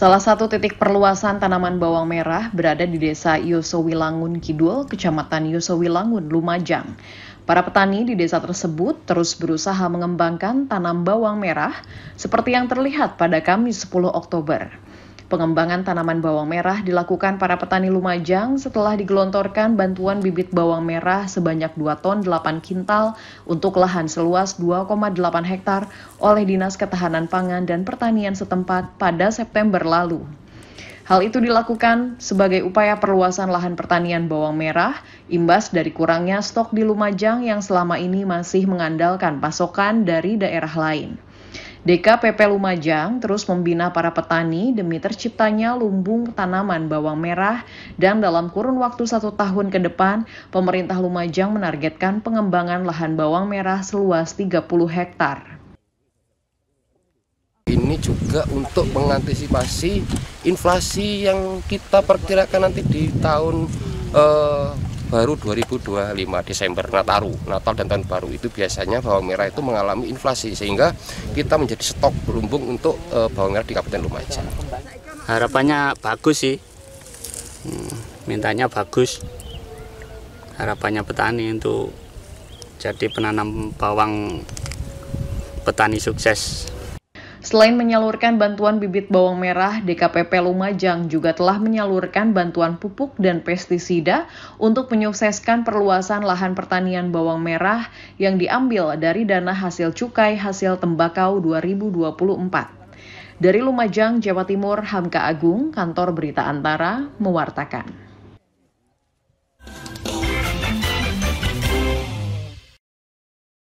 Salah satu titik perluasan tanaman bawang merah berada di desa Yosowilangun Kidul, kecamatan Yosowilangun, Lumajang. Para petani di desa tersebut terus berusaha mengembangkan tanam bawang merah seperti yang terlihat pada Kamis 10 Oktober. Pengembangan tanaman bawang merah dilakukan para petani Lumajang setelah digelontorkan bantuan bibit bawang merah sebanyak 2 ton 8 kintal untuk lahan seluas 2,8 hektar oleh Dinas Ketahanan Pangan dan Pertanian setempat pada September lalu. Hal itu dilakukan sebagai upaya perluasan lahan pertanian bawang merah imbas dari kurangnya stok di Lumajang yang selama ini masih mengandalkan pasokan dari daerah lain. DKPP Lumajang terus membina para petani demi terciptanya lumbung tanaman bawang merah dan dalam kurun waktu satu tahun ke depan, pemerintah Lumajang menargetkan pengembangan lahan bawang merah seluas 30 hektar. Ini juga untuk mengantisipasi inflasi yang kita perkirakan nanti di tahun eh, baru 2025 Desember Nataru Natal dan tahun baru itu biasanya bawang merah itu mengalami inflasi sehingga kita menjadi stok berumbung untuk uh, bawang merah di Kabupaten Lumajang harapannya bagus sih hmm, mintanya bagus harapannya petani untuk jadi penanam bawang petani sukses Selain menyalurkan bantuan bibit bawang merah, DKPP Lumajang juga telah menyalurkan bantuan pupuk dan pestisida untuk menyukseskan perluasan lahan pertanian bawang merah yang diambil dari dana hasil cukai hasil tembakau 2024. Dari Lumajang, Jawa Timur, Hamka Agung, Kantor Berita Antara, mewartakan.